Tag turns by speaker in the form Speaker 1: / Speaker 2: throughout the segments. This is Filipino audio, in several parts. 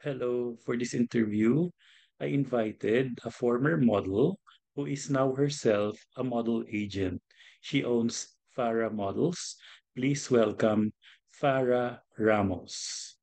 Speaker 1: Hello. For this interview, I invited a former model who is now herself a model agent. She owns Farah Models. Please welcome Farah Ramos.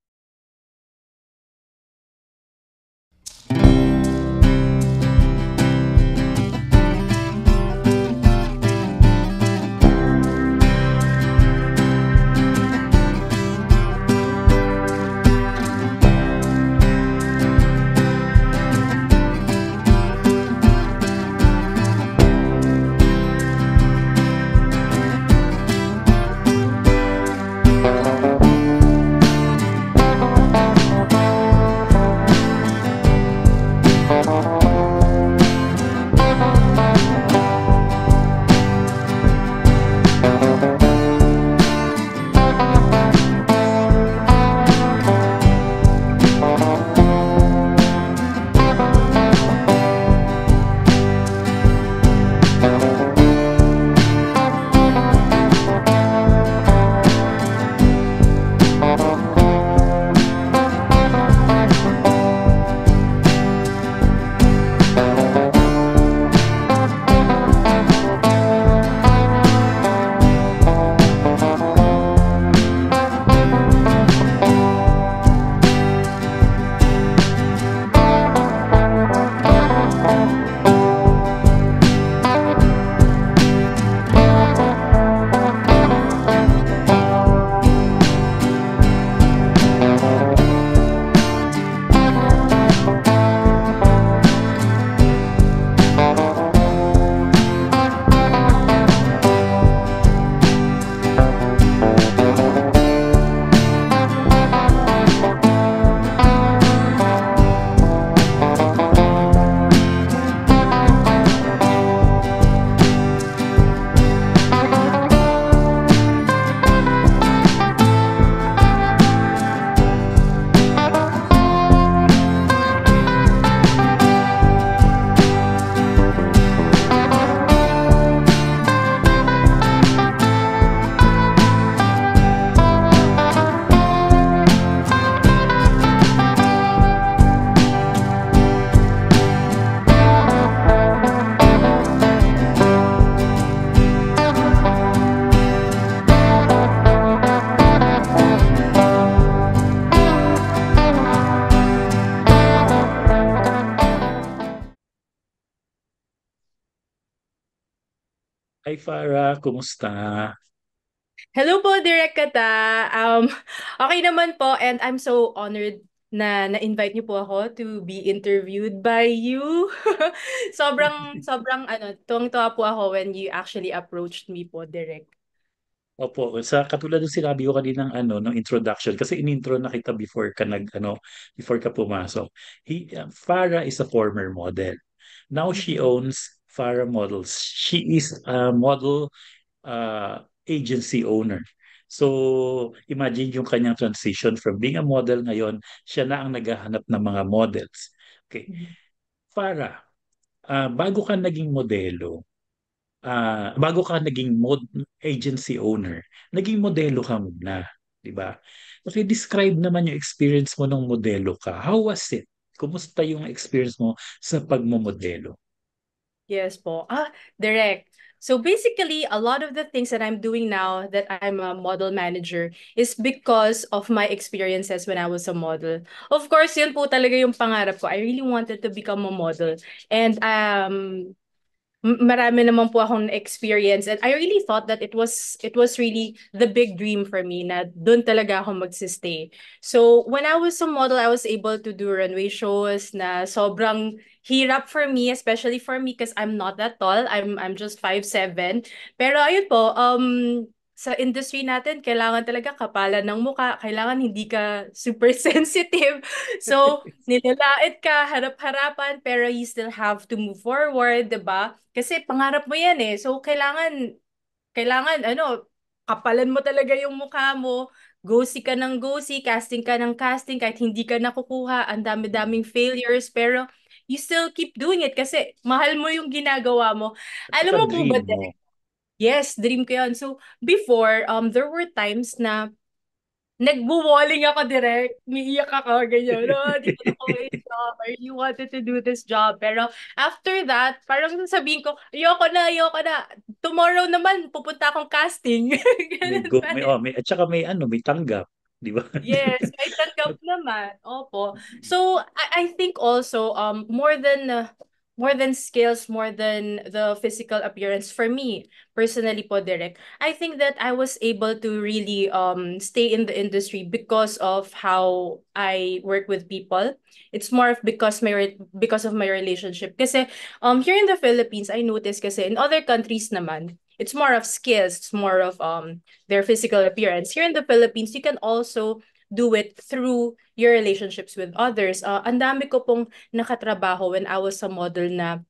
Speaker 1: Kumusta?
Speaker 2: Hello po, Direk Kata. Um, okay naman po and I'm so honored na na-invite niyo po ako to be interviewed by you. sobrang, sobrang ano, tuwang-tuwa po ako when you actually approached me po, Direk.
Speaker 1: Opo, sa katulad ng sinabi ko kanina ng ano ng introduction kasi inintro na kita before ka nag ano before ka pumasok. He uh, Farah is a former model. Now she mm-hmm. owns Farah Models. She is a model uh, agency owner. So, imagine yung kanyang transition from being a model ngayon, siya na ang naghahanap ng mga models. Okay. Farah, uh, bago ka naging modelo, uh, bago ka naging mod agency owner, naging modelo ka muna, 'di ba? Okay, describe naman yung experience mo nung modelo ka. How was it? Kumusta yung experience mo sa pagmomodelo?
Speaker 2: Yes po. Ah, direct. So basically, a lot of the things that I'm doing now that I'm a model manager is because of my experiences when I was a model. Of course, yun po talaga yung pangarap ko. I really wanted to become a model. And um, marami naman po akong experience and I really thought that it was it was really the big dream for me na doon talaga ako magsistay. So when I was a model, I was able to do runway shows na sobrang hirap for me, especially for me because I'm not that tall. I'm I'm just 5'7". Pero ayun po, um sa industry natin, kailangan talaga kapalan ng muka, kailangan hindi ka super sensitive. So, nilalait ka, harap-harapan, pero you still have to move forward, ba diba? Kasi pangarap mo yan eh. So, kailangan, kailangan, ano, kapalan mo talaga yung mukha mo, gosi ka ng gosi, casting ka ng casting, kahit hindi ka nakukuha, ang dami-daming failures, pero you still keep doing it kasi mahal mo yung ginagawa mo. Alam mo po ba, Derek? Yes, dream ko yun. So, before, um, there were times na nagbuwalling ako direct, umiiyak ako, ganyan, no, di ko na job, or you wanted to do this job. Pero after that, parang sabihin ko, ayoko na, ayoko na, tomorrow naman, pupunta akong casting. may, go, may, oh,
Speaker 1: may, at saka may ano, may tanggap. Di ba?
Speaker 2: yes, may tanggap naman. Opo. So, I, I think also, um, more than uh, more than skills, more than the physical appearance for me personally po Derek, I think that I was able to really um stay in the industry because of how I work with people. It's more of because my because of my relationship kasi um here in the Philippines I noticed kasi in other countries naman it's more of skills, it's more of um their physical appearance. Here in the Philippines you can also do it through your relationships with others. Uh, ang dami ko pong nakatrabaho when I was a model na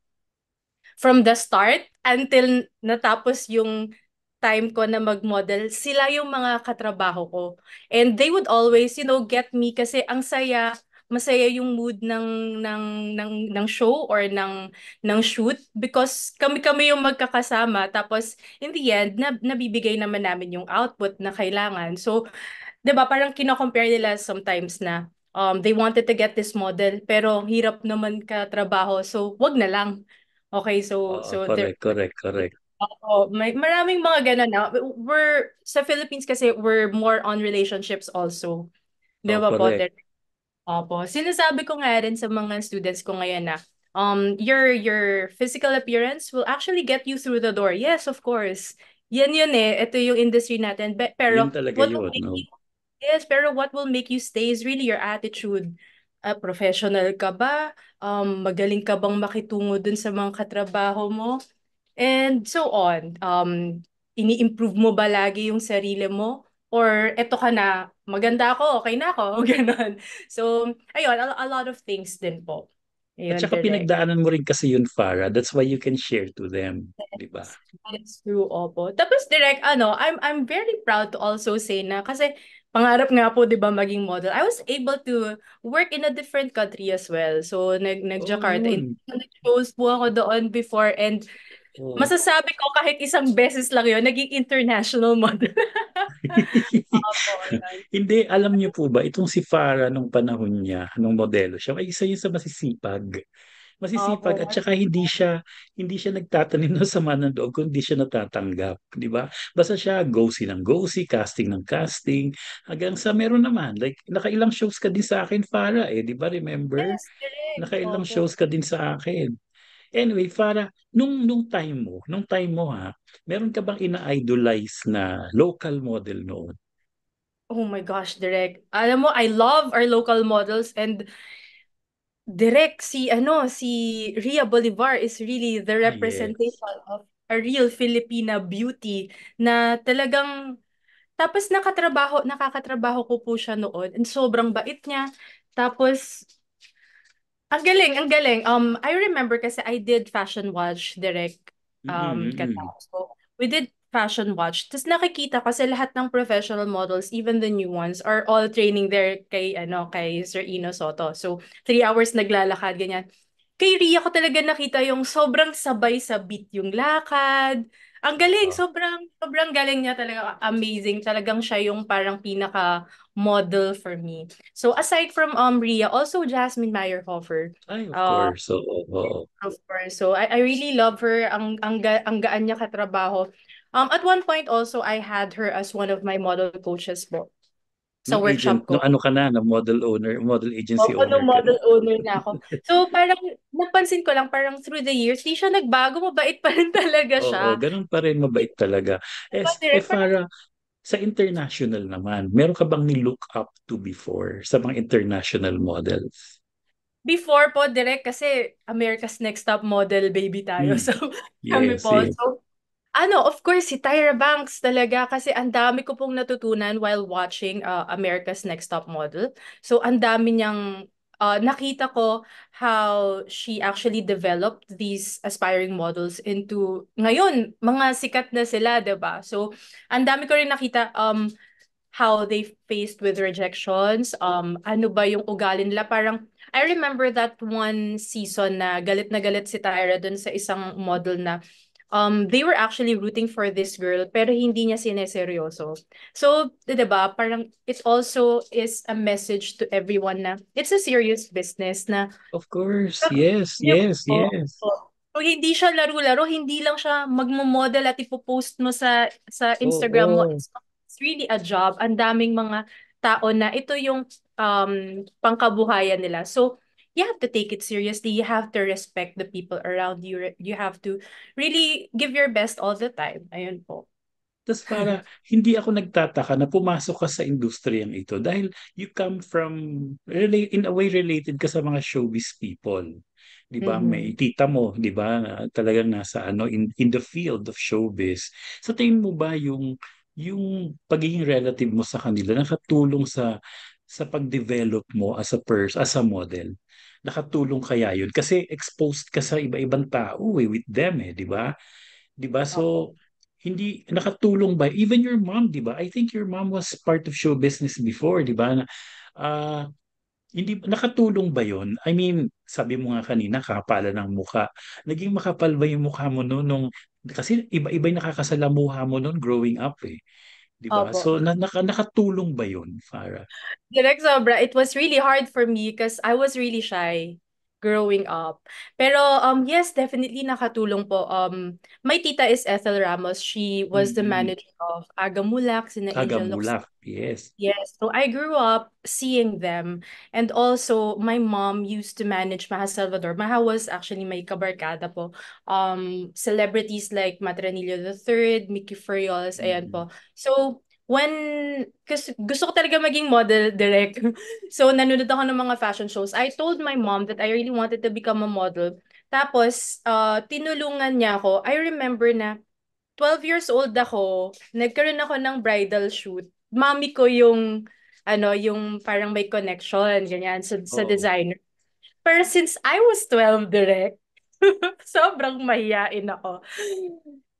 Speaker 2: from the start until natapos yung time ko na mag-model, sila yung mga katrabaho ko. And they would always, you know, get me kasi ang saya, masaya yung mood ng ng ng ng show or ng ng shoot because kami kami yung magkakasama tapos in the end na, nabibigay naman namin yung output na kailangan. So 'di ba parang kino-compare nila sometimes na um they wanted to get this model pero hirap naman ka trabaho so wag na lang. Okay, so oh, so correct,
Speaker 1: correct, correct.
Speaker 2: Oo, may maraming mga ganun na. We're sa Philippines kasi we're more on relationships also. 'Di ba oh, po? Opo. Sinasabi ko nga rin sa mga students ko ngayon na um your your physical appearance will actually get you through the door. Yes, of course. Yan yun eh. Ito yung industry natin. Pero yun talaga what yun, no? you Yes, pero what will make you stay is really your attitude. Uh, professional ka ba? Um, magaling ka bang makitungo dun sa mga katrabaho mo? And so on. Um, ini-improve mo ba lagi yung sarili mo? Or eto ka na, maganda ako, okay na ako, ganun. So, ayun, a, a lot of things din po. Ayun, At saka direct. pinagdaanan
Speaker 1: mo rin kasi yun, Farah. That's why you can share to them, yes. di ba?
Speaker 2: That's true, opo. Tapos direct, ano, I'm, I'm very proud to also say na kasi pangarap nga po, 'di ba, maging model. I was able to work in a different country as well. So nag nag Jakarta oh. nag-shows po ako doon before and
Speaker 1: oh. masasabi
Speaker 2: ko kahit isang beses lang 'yon, naging international model.
Speaker 1: Hindi, alam niyo po ba, itong si Farah nung panahon niya, nung modelo siya, ay isa yun sa masisipag masisipag Opo. at saka hindi siya hindi siya nagtatanim ng sama ng loob kundi siya natatanggap, di ba? Basta siya go-see ng go-see, casting ng casting, hanggang sa meron naman. Like, nakailang shows ka din sa akin, Farah, eh, di ba? Remember? Yes,
Speaker 2: Nakailang Opo. shows
Speaker 1: ka din sa akin. Anyway, Farah, nung, nung time mo, nung time mo ha, meron ka bang ina-idolize na local model noon?
Speaker 2: Oh my gosh, direct. Alam mo, I love our local models and direct si ano si Ria Bolivar is really the ah, representation yes. of a real Filipina beauty na talagang tapos nakatrabaho nakakatrabaho ko po siya noon and sobrang bait niya tapos ang galing ang galing um I remember kasi I did fashion watch direct um mm-hmm. So, we did fashion watch. Tapos nakikita kasi lahat ng professional models, even the new ones, are all training there kay, ano, kay Sir Ino Soto. So, three hours naglalakad, ganyan. Kay Ria ko talaga nakita yung sobrang sabay sa beat yung lakad. Ang galing, oh. sobrang, sobrang galing niya talaga. Amazing. Talagang siya yung parang pinaka model for me. So, aside from um, Ria, also Jasmine Meyerhofer. Ay, of uh, course.
Speaker 1: So, oh, oh.
Speaker 2: Of course. So, I, I really love her. Ang, ang, ang gaan niya katrabaho Um, at one point also, I had her as one of my model coaches po.
Speaker 1: Sa no workshop agent, ko. No, ano ka na, no, model owner, model agency Opo, owner.
Speaker 2: No, model na. owner na ako. so parang napansin ko lang, parang through the years, hindi siya nagbago, mabait pa rin talaga siya. Oo,
Speaker 1: ganun pa rin, mabait talaga. As, eh, eh para, sa international naman, meron ka bang ni-look up to before sa mga international models?
Speaker 2: Before po, direct kasi America's Next Top Model baby tayo. Hmm. So, yes, kami po. Yes. So, ano, of course, si Tyra Banks talaga kasi ang dami ko pong natutunan while watching uh, America's Next Top Model. So, ang dami niyang uh, nakita ko how she actually developed these aspiring models into, ngayon, mga sikat na sila, ba diba? So, ang dami ko rin nakita um, how they faced with rejections, um, ano ba yung ugali nila. Parang, I remember that one season na galit na galit si Tyra dun sa isang model na um, they were actually rooting for this girl pero hindi niya sineseryoso. So, 'di ba? Parang it also is a message to everyone na it's a serious business na Of course. Yes, yes, oh, yes. Oh, So, hindi siya laro-laro, hindi lang siya magmo-model at ipo-post mo sa sa Instagram oh, oh. mo. It's, it's really a job. Ang daming mga tao na ito yung um pangkabuhayan nila. So, you have to take it seriously. You have to respect the people around you. You have to really give your best all the time. Ayun po.
Speaker 1: Tapos para hindi ako nagtataka na pumasok ka sa industriyang ito dahil you come from relate in a way related ka sa mga showbiz people.
Speaker 2: 'Di ba? Mm-hmm. May
Speaker 1: tita mo, 'di ba? Na talagang nasa ano in, in the field of showbiz. Sa so, tingin mo ba yung yung pagiging relative mo sa kanila nakatulong sa sa pag-develop mo as a person, as a model? nakatulong kaya yun? Kasi exposed ka sa iba-ibang tao eh, with them eh, di ba? Di ba? So, hindi nakatulong ba? Even your mom, di ba? I think your mom was part of show business before, di ba? Uh, hindi nakatulong ba yon? I mean, sabi mo nga kanina, kapala ng mukha. Naging makapal ba yung mukha mo noon nung kasi iba-iba yung nakakasalamuha mo noon growing up eh. Di ba? So, na, naka, nakatulong ba yun, Farah?
Speaker 2: Direct sobra. It was really hard for me because I was really shy growing up. Pero um yes, definitely nakatulong po. Um my tita is Ethel Ramos. She was mm-hmm. the manager of Agamulak in Agamulak. Yes. Yes. So I grew up seeing them and also my mom used to manage Maha Salvador. Maha was actually my kabarkada po. Um celebrities like Matranillo III, Mickey Ferriols, mm-hmm. ayan po. Mm-hmm. So when kasi gusto ko talaga maging model direct. so nanonood ako ng mga fashion shows. I told my mom that I really wanted to become a model. Tapos uh, tinulungan niya ako. I remember na 12 years old ako, nagkaroon ako ng bridal shoot. mommy ko yung ano, yung parang may connection ganyan sa, so, sa designer. Pero since I was 12 direct, sobrang mahiyain ako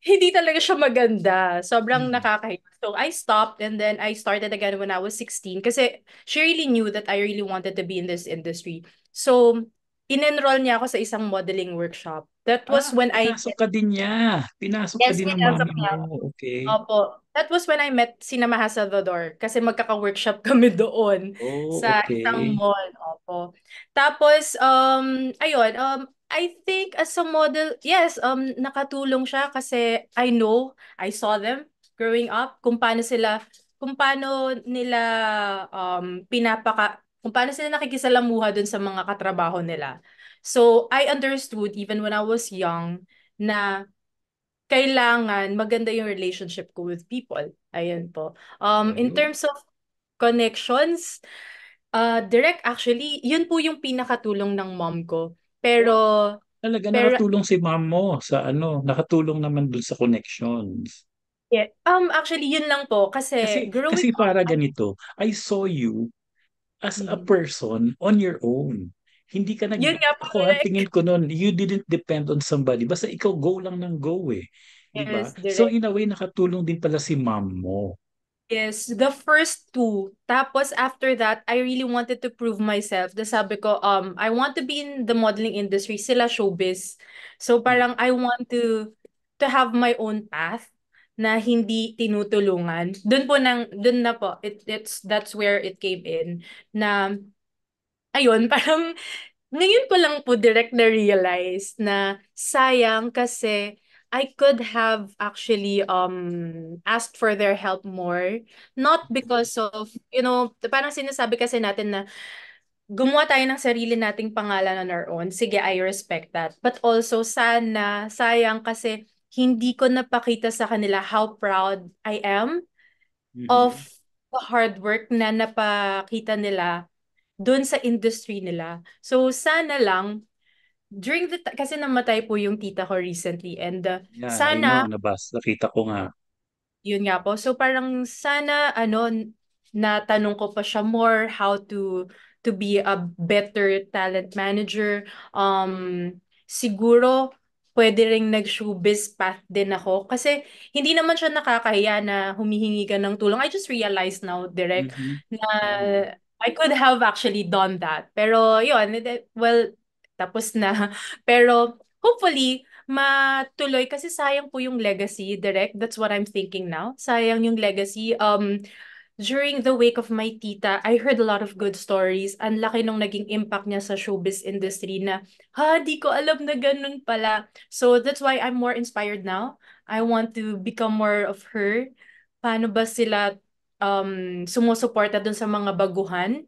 Speaker 2: hindi talaga siya maganda. Sobrang mm. nakakahiya. So I stopped and then I started again when I was 16 kasi she really knew that I really wanted to be in this industry. So in-enroll niya ako sa isang modeling workshop. That
Speaker 1: was ah, when pinasok I... Pinasok ka din niya. Pinasok yes, ka din pinasok niya. Oh, okay. Opo.
Speaker 2: That was when I met si Namaha Salvador kasi magkaka-workshop kami doon oh, sa okay. isang mall. Opo. Tapos, um, ayun, um, I think as a model, yes, um nakatulong siya kasi I know, I saw them growing up kung paano sila kung paano nila um pinapaka kung paano sila nakikisalamuha dun sa mga katrabaho nila. So, I understood even when I was young na kailangan maganda yung relationship ko with people. Ayun po. Um, In terms of connections, uh, direct actually, yun po yung pinakatulong ng mom ko pero Talaga pero, nakatulong
Speaker 1: si mom mo sa ano, nakatulong naman dun sa connections.
Speaker 2: Yeah. Um actually yun lang po kasi kasi, growing kasi
Speaker 1: up, para ganito, I saw you as a mm. person on your own. Hindi ka nag yun nga po, ako ang ah, tingin ko noon, you didn't depend on somebody. Basta ikaw go lang ng go eh. Diba? Yes, so in a way nakatulong din pala si mom mo.
Speaker 2: Yes, the first two. Tapos after that, I really wanted to prove myself. The sabi ko, um, I want to be in the modeling industry, sila showbiz. So parang I want to to have my own path na hindi tinutulungan. Doon po nang doon na po. It, it's that's where it came in na ayun, parang ngayon ko lang po direct na realize na sayang kasi I could have actually um asked for their help more. Not because of, you know, parang sinasabi kasi natin na gumawa tayo ng sarili nating pangalan on our own. Sige, I respect that. But also, sana, sayang kasi hindi ko napakita sa kanila how proud I am mm-hmm. of the hard work na napakita nila doon sa industry nila. So, sana lang, during the, kasi namatay po yung tita ko recently and uh, yeah, sana, know,
Speaker 1: nabas, nakita ko nga.
Speaker 2: Yun nga po. So parang sana, ano, na tanong ko pa siya more how to, to be a better talent manager. Um, siguro, pwede rin nag-showbiz path din ako. Kasi hindi naman siya nakakahiya na humihingi ka ng tulong. I just realized now, direct, mm-hmm. na I could have actually done that. Pero yun, well, tapos na. Pero hopefully, matuloy kasi sayang po yung legacy, direct. That's what I'm thinking now. Sayang yung legacy. Um, during the wake of my tita, I heard a lot of good stories. Ang laki nung naging impact niya sa showbiz industry na, ha, di ko alam na ganun pala. So that's why I'm more inspired now. I want to become more of her. Paano ba sila um, sumusuporta dun sa mga baguhan?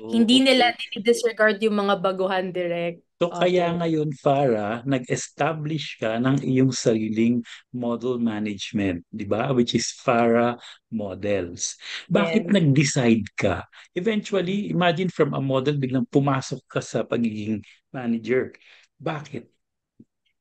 Speaker 1: Mm, Hindi nila
Speaker 2: disregard yung mga baguhan direct.
Speaker 1: So okay. kaya ngayon, Farah, nag-establish ka ng iyong sariling model management, di ba? Which is Farah Models. Bakit yeah. nag-decide ka? Eventually, imagine from a model, biglang pumasok ka sa pagiging manager. Bakit?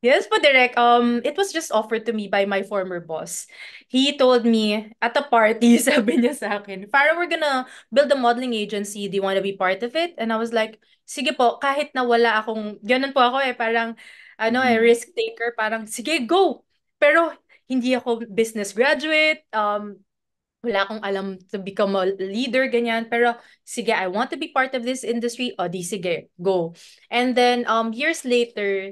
Speaker 2: Yes, but Direk, um, it was just offered to me by my former boss. He told me at a party, sabi niya sa akin, Farah, we're gonna build a modeling agency. Do you want to be part of it? And I was like, sige po, kahit na wala akong, ganun po ako eh, parang, ano eh, mm-hmm. risk taker, parang, sige, go! Pero, hindi ako business graduate, um, wala akong alam to become a leader, ganyan. Pero, sige, I want to be part of this industry. O, di, sige, go. And then, um, years later,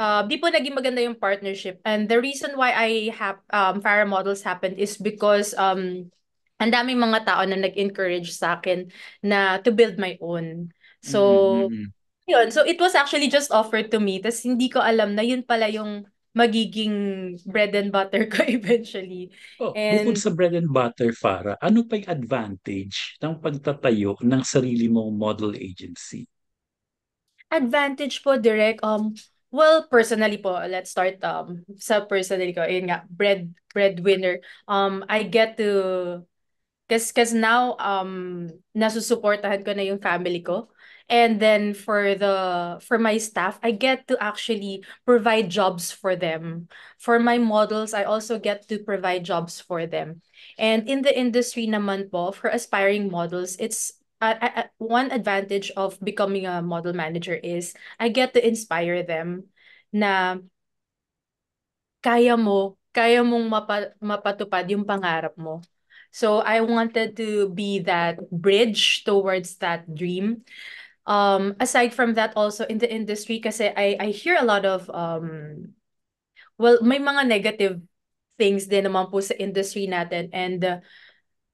Speaker 2: uh, di po naging maganda yung partnership. And the reason why I have um, Farah Models happened is because um, ang daming mga tao na nag-encourage sa akin na to build my own. So, mm-hmm. yun. So, it was actually just offered to me. Tapos hindi ko alam na yun pala yung magiging bread and butter ko eventually. Oh, and... Bukod sa
Speaker 1: bread and butter, Farah, ano pa yung advantage ng pagtatayo ng sarili mong model agency?
Speaker 2: Advantage po, direct, um, Well, personally po, let's start um sa personally ko, yun nga, bread breadwinner. Um I get to cause, cause now um nasusuportahan ko na yung family ko. And then for the for my staff, I get to actually provide jobs for them. For my models, I also get to provide jobs for them. And in the industry naman po, for aspiring models, it's uh, uh, one advantage of becoming a model manager is I get to inspire them na kaya mo, kaya mong mapa, mapatupad yung pangarap mo. So I wanted to be that bridge towards that dream. Um, aside from that, also in the industry, kasi I, I hear a lot of, um, well, may mga negative things din naman po sa industry natin. And uh,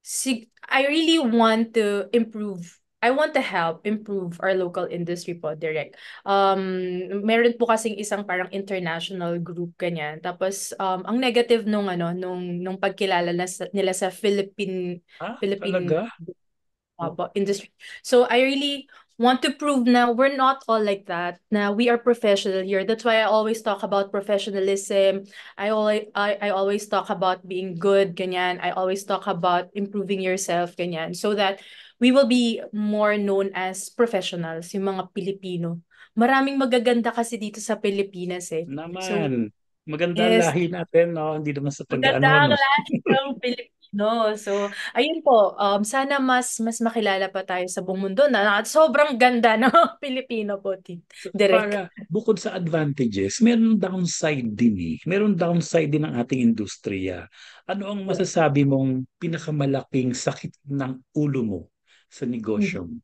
Speaker 2: sig- I really want to improve I want to help improve our local industry po, direct. Um, meron po kasing isang parang international group ganyan. Tapos um, ang negative nung ano nung nung pagkilala na sa, nila sa Philippine ah, Philippine talaga? industry. So I really want to prove now we're not all like that. Now we are professional here. That's why I always talk about professionalism. I always I, I always talk about being good, ganyan. I always talk about improving yourself, ganyan. So that we will be more known as professionals, yung mga Pilipino. Maraming magaganda kasi dito sa Pilipinas eh. Naman. So,
Speaker 1: maganda yes. lahi natin, no? Hindi naman sa pag-ano. Maganda ano, ang no? lahi
Speaker 2: ng Pilipinas. No, so ayun po, um, sana mas mas makilala pa tayo sa buong mundo na at sobrang ganda ng mga Pilipino po, Tin. So, Direct. Para,
Speaker 1: bukod sa advantages, meron downside din eh. Meron downside din ang ating industriya. Ano ang masasabi mong pinakamalaking sakit ng ulo mo sa hmm. negosyo mo?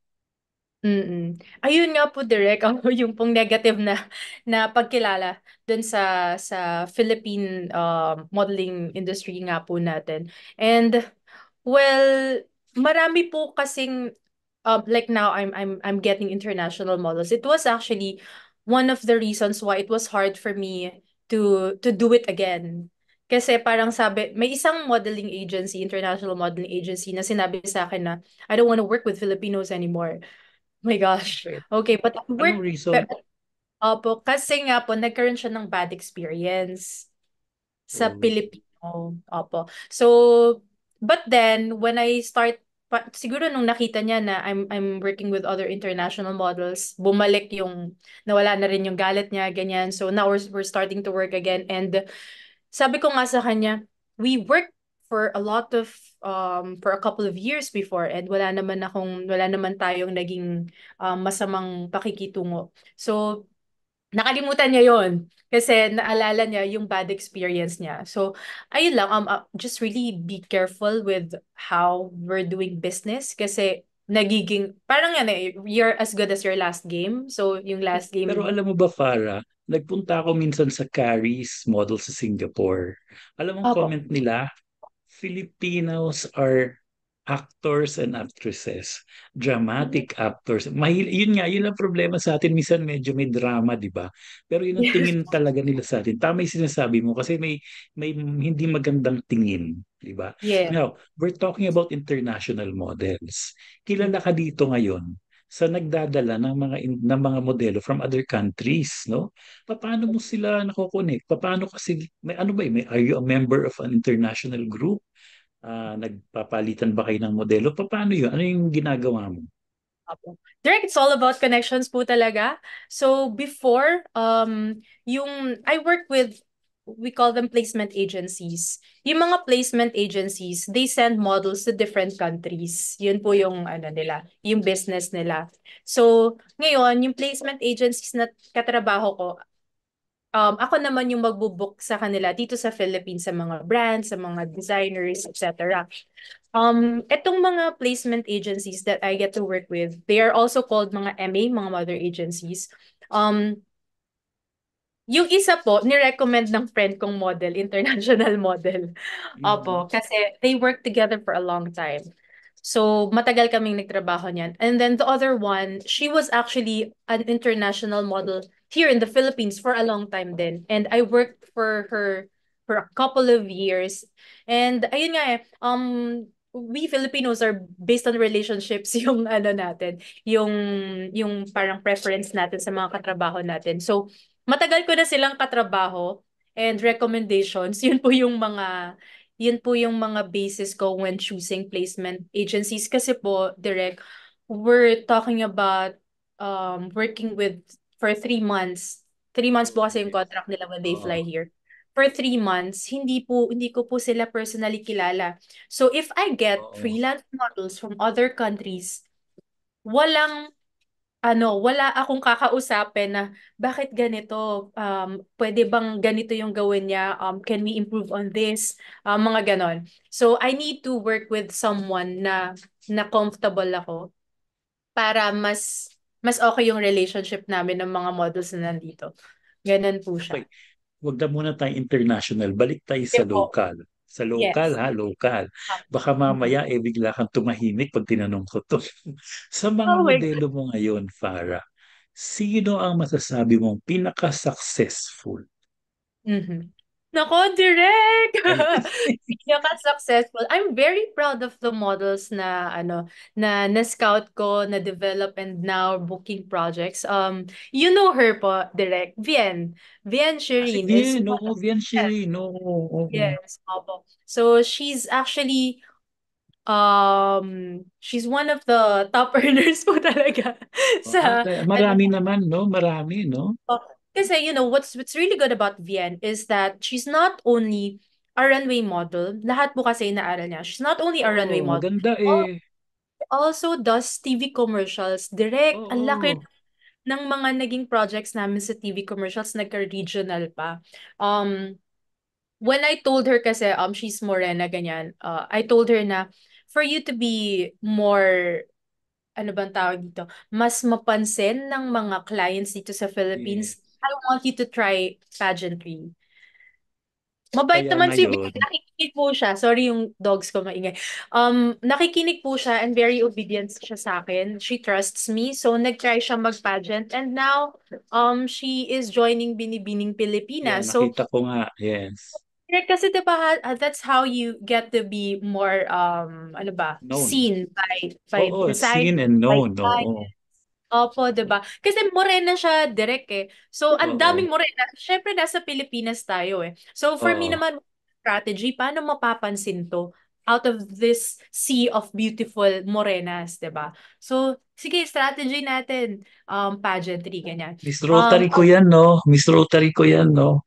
Speaker 2: Mm. Ayun nga po direk ako yung pong negative na na pagkilala doon sa sa Philippine, um, modeling industry nga po natin. And, well, marami po kasing, um, like now I'm I'm I'm getting international models. It was actually one of the reasons why it was hard for me to to do it again. Kasi parang sabi, may isang modeling agency, international modeling agency na sinabi sa akin na, "I don't want to work with Filipinos anymore." my gosh. Okay, but we're... reason? Pero, opo, kasi nga po, nagkaroon siya ng bad experience sa mm. Pilipino. Opo. So, but then, when I start pa, siguro nung nakita niya na I'm I'm working with other international models, bumalik yung nawala na rin yung galit niya ganyan. So now we're, we're starting to work again and sabi ko nga sa kanya, we work for a lot of um for a couple of years before and wala naman akong wala naman tayong naging um, masamang pakikitungo. So nakalimutan niya yon kasi naalala niya yung bad experience niya. So ayun lang um uh, just really be careful with how we're doing business kasi nagiging parang yan eh you're as good as your last game. So yung last game Pero alam
Speaker 1: mo ba para nagpunta ako minsan sa Carrie's model sa Singapore. Alam mo okay. comment nila, Filipinos are actors and actresses, dramatic mm-hmm. actors. Mahil, yun nga, yun ang problema sa atin. Minsan medyo may drama, di ba? Pero yun ang tingin talaga nila sa atin. Tama yung sinasabi mo kasi may, may hindi magandang tingin, di ba? Yeah. Now, we're talking about international models. Kilala ka dito ngayon sa nagdadala ng mga ng mga modelo from other countries, no? Paano mo sila nako-connect? Paano kasi may ano ba eh, may are you a member of an international group? Uh, nagpapalitan ba kayo ng modelo? Paano 'yun? Ano yung ginagawa mo?
Speaker 2: Apo. Direct, it's all about connections po talaga. So before, um, yung I worked with we call them placement agencies. Yung mga placement agencies, they send models to different countries. Yun po yung ano nila, yung business nila. So, ngayon, yung placement agencies na katrabaho ko, um, ako naman yung magbubook sa kanila dito sa Philippines sa mga brands, sa mga designers, etc. Um, etong mga placement agencies that I get to work with, they are also called mga MA, mga mother agencies. Um, yung isa po, ni-recommend ng friend kong model, international model. Mm. Opo, kasi they worked together for a long time. So, matagal kaming nagtrabaho niyan. And then the other one, she was actually an international model here in the Philippines for a long time then. And I worked for her for a couple of years. And ayun nga eh, um, we Filipinos are based on relationships yung ano natin, yung yung parang preference natin sa mga katrabaho natin. So, matagal ko na silang katrabaho and recommendations. Yun po yung mga yun po yung mga basis ko when choosing placement agencies kasi po direct we're talking about um working with for three months three months po kasi yung contract nila when they fly here for three months hindi po hindi ko po sila personally kilala so if I get freelance models from other countries walang ano, wala akong kakausapin na bakit ganito, um, pwede bang ganito yung gawin niya, um, can we improve on this, uh, mga ganon. So, I need to work with someone na, na comfortable ako para mas mas okay yung relationship namin ng mga models na nandito. Ganun po siya. Okay.
Speaker 1: Wag na muna tayo international. Balik tayo sa Epo. local. Sa local, yes. ha? Local. Baka mm-hmm. mamaya, eh, bigla kang tumahimik pag tinanong ko to. sa mga oh modelo mo ngayon, Farah, sino ang masasabi mong pinaka-successful?
Speaker 2: Mm-hmm. Nako, direct! Pinaka-successful. Ano? I'm very proud of the models na, ano, na na-scout ko, na-develop, and now booking projects. Um, you know her po, direct. Vien. Vien ah, Shireen. Sige, is no,
Speaker 1: Vien Bien No, Yes,
Speaker 2: opo. So, she's actually um she's one of the top earners po talaga oh, sa okay. marami
Speaker 1: ano, naman no marami no
Speaker 2: kasi, you know, what's, what's really good about Vienne is that she's not only a runway model, lahat po kasi inaaral niya. She's not only a oh, runway oh, model. Maganda eh. Also does TV commercials direct. Oh, Ang laki oh. ng mga naging projects namin sa TV commercials, nagka-regional pa. Um, when I told her kasi, um, she's morena, ganyan, uh, I told her na, for you to be more ano bang tawag dito, mas mapansin ng mga clients dito sa Philippines yes. I want you to try pageantry. Mabait naman na si Vic. Nakikinig po siya. Sorry yung dogs ko maingay. Um, nakikinig po siya and very obedient siya sa akin. She trusts me. So, nag-try siya mag-pageant. And now, um, she is joining Binibining Pilipinas. Yeah, so,
Speaker 1: nakita ko nga. Yes.
Speaker 2: Kasi diba, that's how you get to be more, um, ano ba, known. seen by, by oh, oh, seen and
Speaker 1: known. By, no.
Speaker 2: Opo, 'di ba? Kasi morena siya direct eh. So ang daming morena. Syempre nasa Pilipinas tayo eh. So for me naman strategy paano mapapansin to out of this sea of beautiful morenas, 'di ba? So sige, strategy natin um pageantry ganyan. Miss um, Rotary Um ko yan,
Speaker 1: no? Miss Rotary ko yan, no?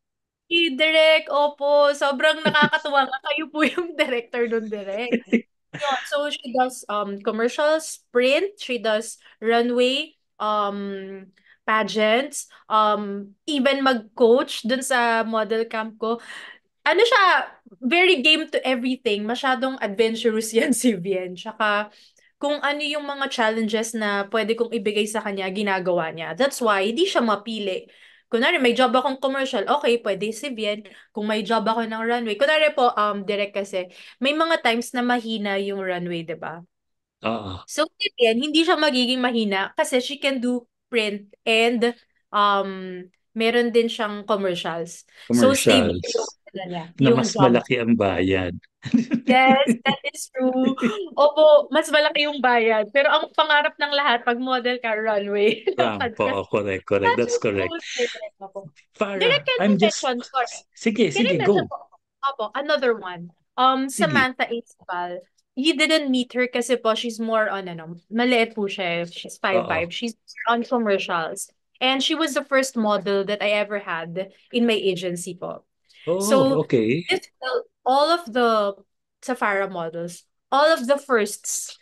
Speaker 2: si Direk, opo, sobrang nakakatuwa nga kayo po yung director nun, Direk. Yun, so she does um commercials, print, she does runway, um, pageants, um, even mag-coach dun sa model camp ko. Ano siya, very game to everything. Masyadong adventurous yan si Vien. Tsaka, kung ano yung mga challenges na pwede kong ibigay sa kanya, ginagawa niya. That's why, hindi siya mapili. Kunwari, may job akong commercial, okay, pwede si Vien. Kung may job ako ng runway, kunwari po, um, direct kasi, may mga times na mahina yung runway, ba diba? Oo. So, again, hindi siya magiging mahina kasi she can do print and um meron din siyang commercials. Commercials. So, stable. Ano na yung mas malaki
Speaker 1: ang bayan.
Speaker 2: yes, that is true. Opo, mas malaki yung bayan. Pero ang pangarap ng lahat, pag model ka, runway. Rampo, ah, oh,
Speaker 1: correct, correct. That's correct. Farah, Direct I'm just... One, sorry. Sige, sige, go.
Speaker 2: Opo, another one. Um, Samantha Isbal you didn't meet her kasi po she's more on ano, maliit po siya. She's 5'5". Uh-oh. She's on commercials. And she was the first model that I ever had in my agency po.
Speaker 1: Oh, so, okay.
Speaker 2: This, all of the Safara models, all of the firsts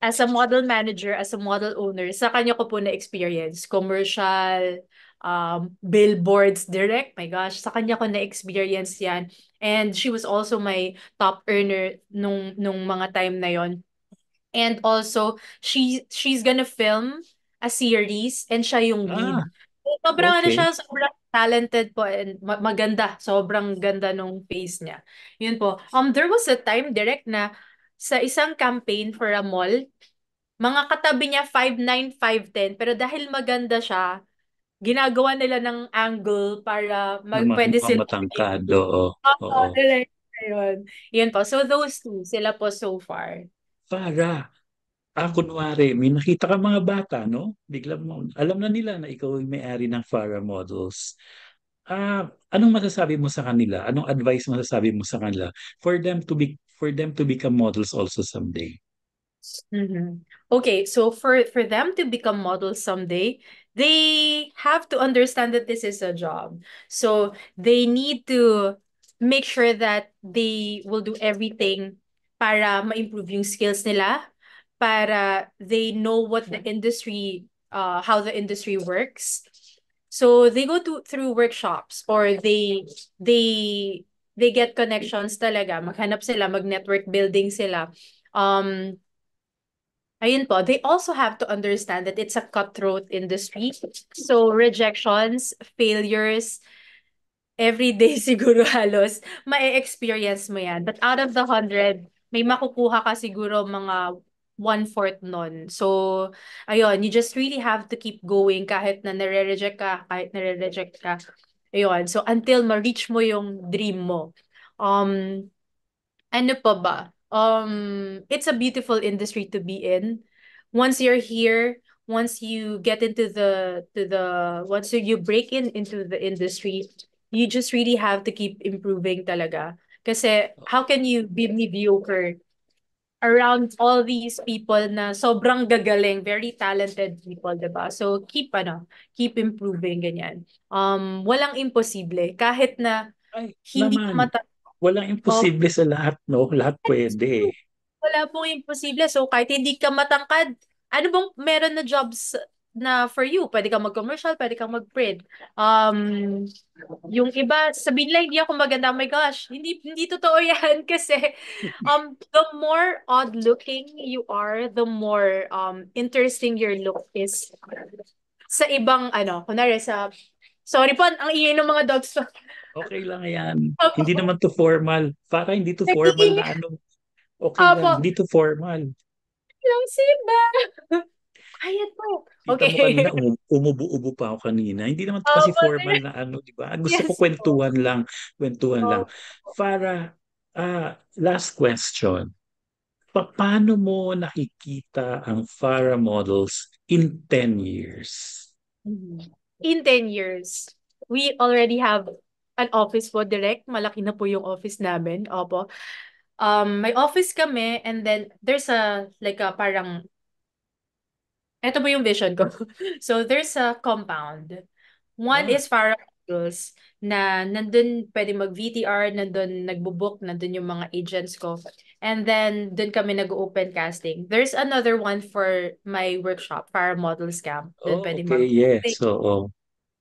Speaker 2: as a model manager, as a model owner, sa kanya ko po na-experience. Commercial, um, billboards direct, my gosh, sa kanya ko na-experience yan. And she was also my top earner nung, nung mga time na yon. And also, she, she's gonna film a series and siya yung lead. Ah, sobrang ano okay. ano siya, sobrang talented po and maganda. Sobrang ganda nung face niya. Yun po. Um, there was a time direct na sa isang campaign for a mall, mga katabi niya 5'9", 5'10", pero dahil maganda siya, ginagawa nila ng angle para magpwede sila.
Speaker 1: Matangkad, oo. Oo,
Speaker 2: Yun. Yun po. So those two, sila po so far.
Speaker 1: Para, ah, kunwari, may nakita ka mga bata, no? Bigla mo, alam na nila na ikaw yung may-ari ng Farah Models. Ah, anong masasabi mo sa kanila? Anong advice masasabi mo sa kanila for them to be for them to become models also someday?
Speaker 2: Mm-hmm. Okay, so for for them to become models someday, they have to understand that this is a job. So they need to make sure that they will do everything para ma-improve yung skills nila, para they know what the industry, uh, how the industry works. So they go to through workshops or they they they get connections talaga. Maghanap sila, mag-network building sila. Um, ayun po, they also have to understand that it's a cutthroat industry. So rejections, failures, everyday siguro halos, ma-experience mo yan. But out of the 100, may makukuha ka siguro mga one-fourth nun. So, ayun, you just really have to keep going kahit na nare-reject ka, kahit nare-reject ka. Ayun, so until ma-reach mo yung dream mo. Um, ano pa ba? um it's a beautiful industry to be in once you're here once you get into the to the once you break in into the industry you just really have to keep improving talaga kasi how can you be mediocre around all these people na sobrang gagaling, very talented people, 'di ba? So keep ano, keep improving ganyan. Um walang imposible kahit na Ay, hindi naman. ka mata-
Speaker 1: Walang imposible oh. sa lahat, no? Lahat pwede. Eh.
Speaker 2: Wala pong imposible. So, kahit hindi ka matangkad, ano bang meron na jobs na for you? Pwede kang mag-commercial, pwede kang mag-print. Um, yung iba, sabihin lang, hindi ako maganda. Oh my gosh, hindi, hindi totoo yan kasi um, the more odd-looking you are, the more um, interesting your look is sa ibang ano, kunwari sa Sorry po, ang ingay ng mga dogs.
Speaker 1: Okay lang yan. Opo. Hindi naman to formal. Para hindi to formal na
Speaker 2: ano. Okay Opo. lang. Hindi to formal. Lang siba. Quiet po. Okay. Kita mo
Speaker 1: kanina, umubo-ubo pa ako kanina. Hindi naman to kasi Opo. formal na ano, di ba? Gusto yes, ko kwentuhan po. lang. Kwentuhan Opo. lang. Para, uh, last question. Paano mo nakikita ang Farah models in 10 years?
Speaker 2: In 10 years, we already have an office po, direct. Malaki na po yung office namin. Opo. Um, may office kami and then there's a, like a parang, eto po yung vision ko. so there's a compound. One oh. is para deals na nandun pwede mag-VTR, nandun nagbubook, nandun yung mga agents ko. And then, dun kami nag-open casting. There's another one for my workshop, para model scam. Dun oh, okay, mag- yes. So, oh.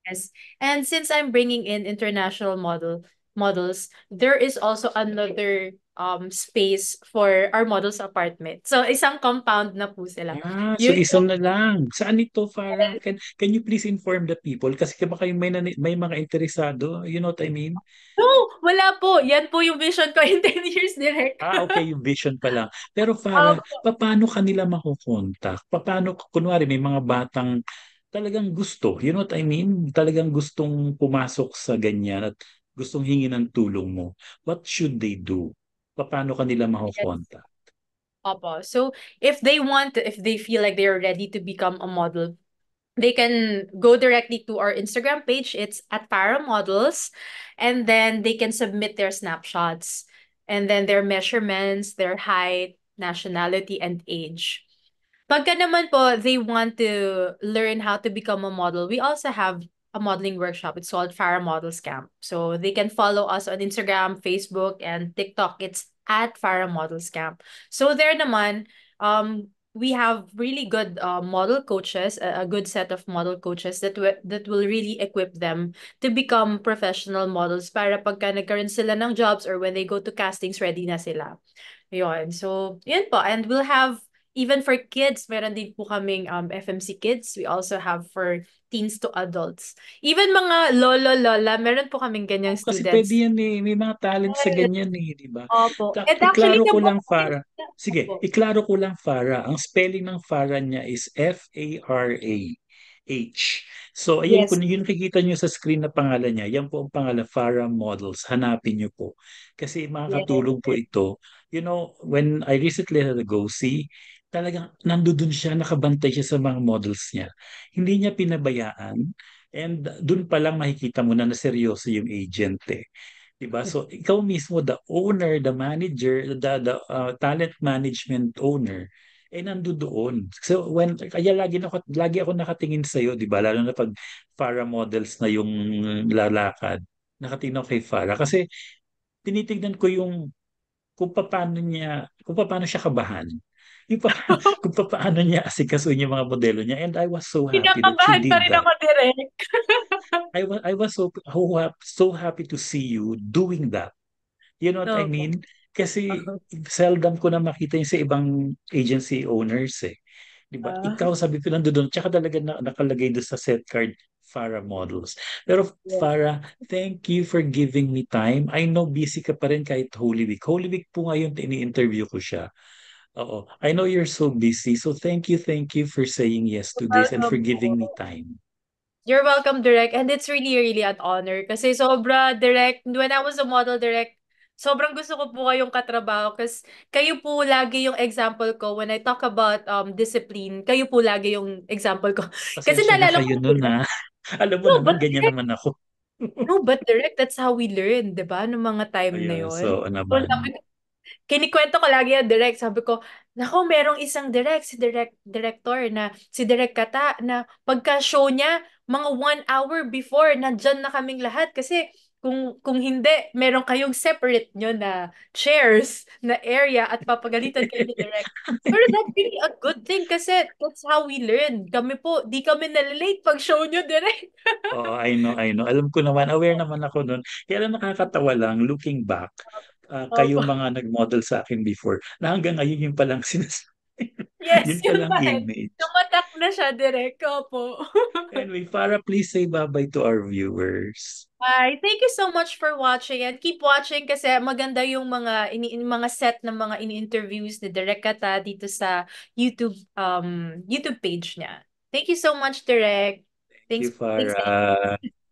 Speaker 2: Yes. And since I'm bringing in international model models, there is also another um space for our models apartment. So isang compound na po sila. Ah, Yun, so isa
Speaker 1: na lang. Saan ito para Can, can you please inform the people? Kasi baka yung may, may mga interesado. You know what I mean?
Speaker 2: No, wala po. Yan po yung vision ko in 10 years
Speaker 1: direct. ah, okay. Yung vision pa lang. Pero para um, paano kanila makukontak? Paano, kunwari may mga batang talagang gusto. You know what I mean? Talagang gustong pumasok sa ganyan at gustong hingi ng tulong mo. What should they do? Paano kanila makukontak?
Speaker 2: Opo. So, if they want, if they feel like they are ready to become a model, they can go directly to our Instagram page. It's at Para And then they can submit their snapshots and then their measurements, their height, nationality, and age. Pagka naman po, they want to learn how to become a model, we also have a modeling workshop. It's called Farah Models Camp. So they can follow us on Instagram, Facebook, and TikTok. It's at Farah Models Camp. So there naman, um, we have really good uh, model coaches, a, a good set of model coaches that, that will really equip them to become professional models para pagka nagkaroon sila ng jobs or when they go to castings, ready na sila. Yun. So, yun po. And we'll have even for kids, meron din po kaming um, FMC Kids. We also have for teens to adults. Even mga lolo, lola, meron po kaming ganyang Kasi students. Kasi pwede
Speaker 1: yan eh. May mga talent sa ganyan eh, di ba?
Speaker 2: Opo. Ta- And iklaro ko lang,
Speaker 1: Farah. Sige, Opo. iklaro ko lang, Farah. Ang spelling ng Farah niya is F-A-R-A. H. So, ayan, yes. kung yun nakikita nyo sa screen na pangalan niya, yan po ang pangalan, Farah Models. Hanapin nyo po. Kasi makakatulong yes. po ito. You know, when I recently had a go-see, talagang nandoon siya, nakabantay siya sa mga models niya. Hindi niya pinabayaan and doon pa lang makikita mo na seryoso yung agent eh. 'Di ba? So ikaw mismo the owner, the manager, the, the uh, talent management owner eh nandoon. So when kaya lagi ako lagi ako nakatingin sa iyo, 'di ba? Lalo na pag para models na yung lalakad. Nakatingin ako kay Farah kasi tinitingnan ko yung kung paano niya, kung paano siya kabahan yung pa, kung paano niya asikaso yung mga modelo niya. And I was so happy that she did pa rin ako direct. I, was, I was so, so happy to see you doing that. You know what no. I mean? Kasi uh-huh. seldom ko na makita yung sa ibang agency owners eh. Diba? Uh-huh. Ikaw sabi ko nandoon doon. Tsaka talaga na, nakalagay doon sa set card Farah models. Pero yeah. Farah, thank you for giving me time. I know busy ka pa rin kahit Holy Week. Holy Week po ngayon ini-interview ko siya. Oo. I know you're so busy. So thank you, thank you for saying yes to this and for giving me time.
Speaker 2: You're welcome, Direct. And it's really, really an honor. Kasi sobra, Direct, when I was a model, Direct, sobrang gusto ko po kayong katrabaho kasi kayo po lagi yung example ko when I talk about um discipline. Kayo po lagi yung example ko. kasi nalala ko.
Speaker 1: Nun, ha? Ah. Alam mo no, naman, ganyan naman ako.
Speaker 2: no, but direct, that's how we learn, di ba? Noong mga time Ayun, na yun. So, naman. So, kinikwento ko lagi yung direct. Sabi ko, nako, merong isang direct, si direct, director na, si direct kata, na pagka-show niya, mga one hour before, nandyan na kaming lahat. Kasi, kung, kung hindi, meron kayong separate nyo na chairs, na area, at papagalitan kayo ni direct. Pero that's really a good thing kasi that's how we learn. Kami po, di kami nalilate pag show nyo direct.
Speaker 1: oh, I know, I know. Alam ko naman, aware naman ako nun. Kaya lang nakakatawa lang, looking back, uh, ah, kayo Opo. mga nag-model sa akin before na hanggang ngayon yung palang sinasabi. Yes, yun, yun palang pa image. Tumatak
Speaker 2: na siya direct. Opo.
Speaker 1: anyway, Farah, please say bye-bye to our viewers.
Speaker 2: Bye. Thank you so much for watching and keep watching kasi maganda yung mga ini mga set ng mga ini-interviews ni Direk Kata dito sa YouTube um YouTube page niya. Thank you so much, Direk. Thank Thanks, you, Farah.
Speaker 1: Thanks.